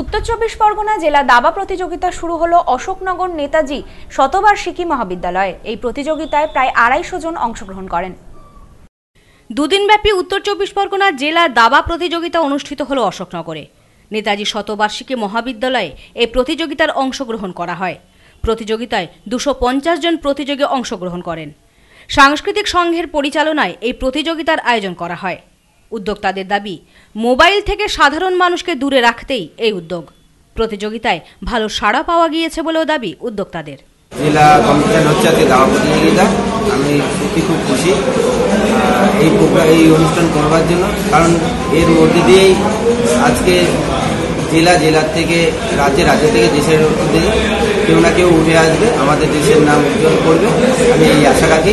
উত্তর চব্বিশ পরগনা জেলা দাবা প্রতিযোগিতা শুরু হলো অশোকনগর নেতাজি শতবার্ষিকী মহাবিদ্যালয়ে এই প্রতিযোগিতায় প্রায় আড়াইশো জন অংশগ্রহণ করেন দুদিনব্যাপী উত্তর চব্বিশ পরগনা জেলা দাবা প্রতিযোগিতা অনুষ্ঠিত হলো অশোকনগরে নেতাজি শতবার্ষিকী মহাবিদ্যালয়ে এই প্রতিযোগিতার অংশগ্রহণ করা হয় প্রতিযোগিতায় দুশো পঞ্চাশ জন প্রতিযোগী অংশগ্রহণ করেন সাংস্কৃতিক সংঘের পরিচালনায় এই প্রতিযোগিতার আয়োজন করা হয় উদ্যোক্তাদের দাবি মোবাইল থেকে সাধারণ মানুষকে দূরে রাখতেই এই উদ্যোগ প্রতিযোগিতায় ভালো সাড়া পাওয়া গিয়েছে বলেও দাবি উদ্যোক্তাদের জেলা কম্পিটিশন হচ্ছে আজকে প্রতিযোগিতা আমি সত্যি খুব খুশি এই এই অনুষ্ঠান করবার জন্য কারণ এর মধ্যে দিয়েই আজকে জেলা জেলার থেকে রাজ্যে রাজ্য থেকে দেশের মধ্যে কেউ না কেউ উঠে আসবে আমাদের দেশের নাম উজ্জ্বল করবে আমি এই আশা রাখি